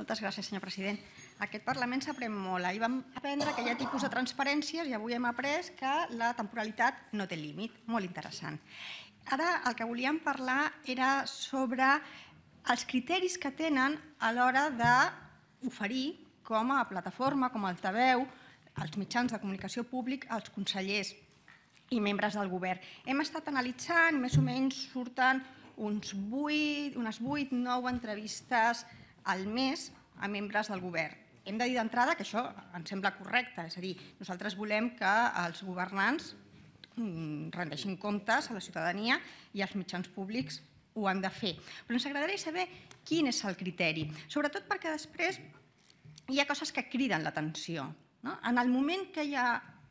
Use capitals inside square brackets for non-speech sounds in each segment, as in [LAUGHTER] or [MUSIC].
Moltes gràcies, senyor president. Aquest Parlament s'aprèn molt. Ahir vam aprendre que hi ha tipus de transparències i avui hem après que la temporalitat no té límit. Molt interessant. Ara el que volíem parlar era sobre els criteris que tenen a l'hora d'oferir com a plataforma, com a altaveu, als mitjans de comunicació públic, als consellers i membres del govern. Hem estat analitzant, més o menys surten uns 8, unes 8-9 entrevistes al mes a membres del govern. Hem de dir d'entrada que això ens sembla correcte, és a dir, nosaltres volem que els governants mm, rendeixin comptes a la ciutadania i els mitjans públics ho han de fer. Però ens agradaria saber quin és el criteri, sobretot perquè després hi ha coses que criden l'atenció. No? En el moment que hi ha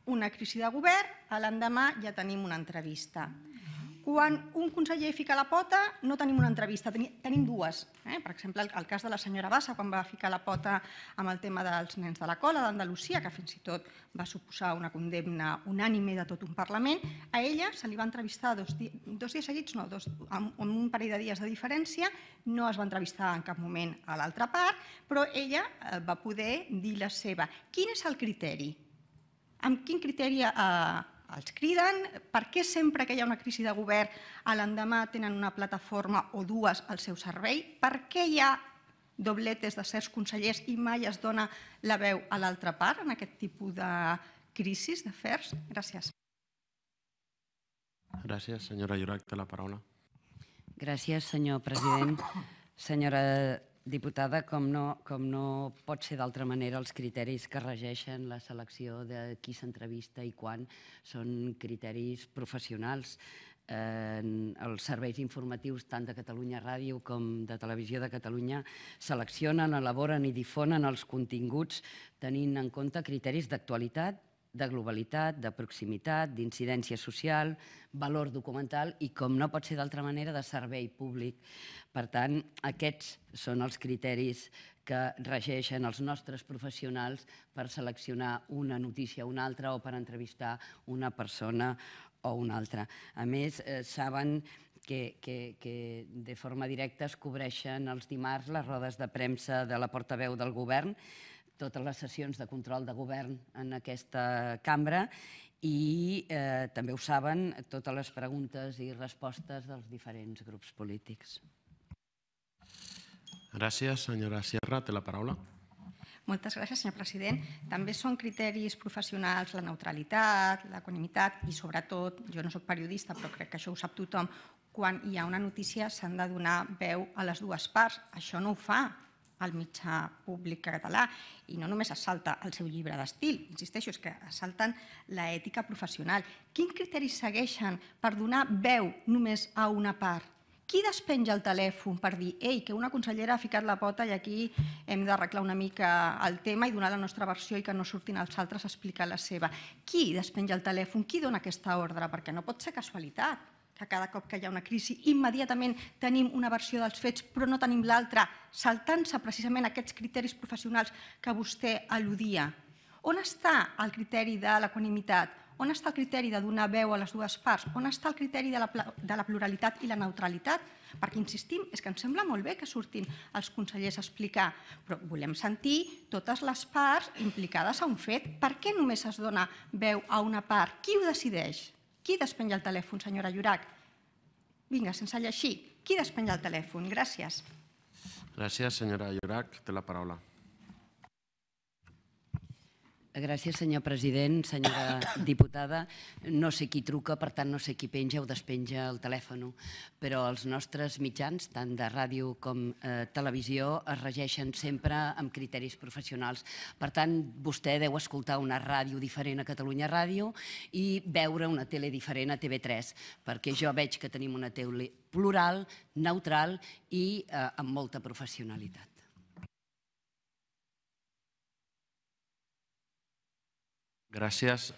una crisi de govern, l'endemà ja tenim una entrevista. Quan un conseller fica la pota, no tenim una entrevista, tenim dues. Eh? Per exemple, el, el cas de la senyora Bassa, quan va ficar la pota amb el tema dels nens de la cola d'Andalusia, que fins i tot va suposar una condemna unànime de tot un Parlament, a ella se li va entrevistar dos, di dos dies seguits, no, dos, amb, amb un parell de dies de diferència, no es va entrevistar en cap moment a l'altra part, però ella eh, va poder dir la seva. Quin és el criteri? Amb quin criteri eh, els criden, per què sempre que hi ha una crisi de govern a l'endemà tenen una plataforma o dues al seu servei, per què hi ha dobletes de certs consellers i mai es dona la veu a l'altra part en aquest tipus de crisis d'afers? Gràcies. Gràcies, senyora Llorac, té la paraula. Gràcies, senyor president. Senyora diputada, com no, com no pot ser d'altra manera, els criteris que regeixen la selecció de qui s'entrevista i quan són criteris professionals. Eh, els serveis informatius tant de Catalunya Ràdio com de Televisió de Catalunya seleccionen, elaboren i difonen els continguts tenint en compte criteris d'actualitat, de globalitat, de proximitat, d'incidència social, valor documental i, com no pot ser d'altra manera, de servei públic. Per tant, aquests són els criteris que regeixen els nostres professionals per seleccionar una notícia o una altra o per entrevistar una persona o una altra. A més, eh, saben que, que, que de forma directa es cobreixen els dimarts les rodes de premsa de la portaveu del govern, totes les sessions de control de govern en aquesta cambra i eh, també ho saben totes les preguntes i respostes dels diferents grups polítics. Gràcies, senyora Sierra. Té la paraula. Moltes gràcies, senyor president. També són criteris professionals la neutralitat, l'equanimitat i, sobretot, jo no sóc periodista, però crec que això ho sap tothom, quan hi ha una notícia s'han de donar veu a les dues parts. Això no ho fa al mitjà públic català i no només assalta el seu llibre d'estil, insisteixo, és que assalten l'ètica professional. Quins criteris segueixen per donar veu només a una part? Qui despenja el telèfon per dir ei, que una consellera ha ficat la pota i aquí hem d'arreglar una mica el tema i donar la nostra versió i que no surtin els altres a explicar la seva? Qui despenja el telèfon? Qui dona aquesta ordre? Perquè no pot ser casualitat que cada cop que hi ha una crisi immediatament tenim una versió dels fets però no tenim l'altra, saltant-se precisament aquests criteris professionals que vostè al·ludia. On està el criteri de l'equanimitat? On està el criteri de donar veu a les dues parts? On està el criteri de la, de la pluralitat i la neutralitat? Perquè, insistim, és que ens sembla molt bé que surtin els consellers a explicar, però volem sentir totes les parts implicades a un fet. Per què només es dona veu a una part? Qui ho decideix? Qui despenya el telèfon, senyora Llorac? Vinga, sense llegir. Qui despenya el telèfon? Gràcies. Gràcies, senyora Llorac. Té la paraula. Gràcies, senyor president. Senyora [COUGHS] diputada, no sé qui truca, per tant no sé qui penja o despenja el telèfon, però els nostres mitjans, tant de ràdio com eh, televisió, es regeixen sempre amb criteris professionals. Per tant, vostè deu escoltar una ràdio diferent a Catalunya Ràdio i veure una tele diferent a TV3, perquè jo veig que tenim una tele plural, neutral i eh, amb molta professionalitat. Gracias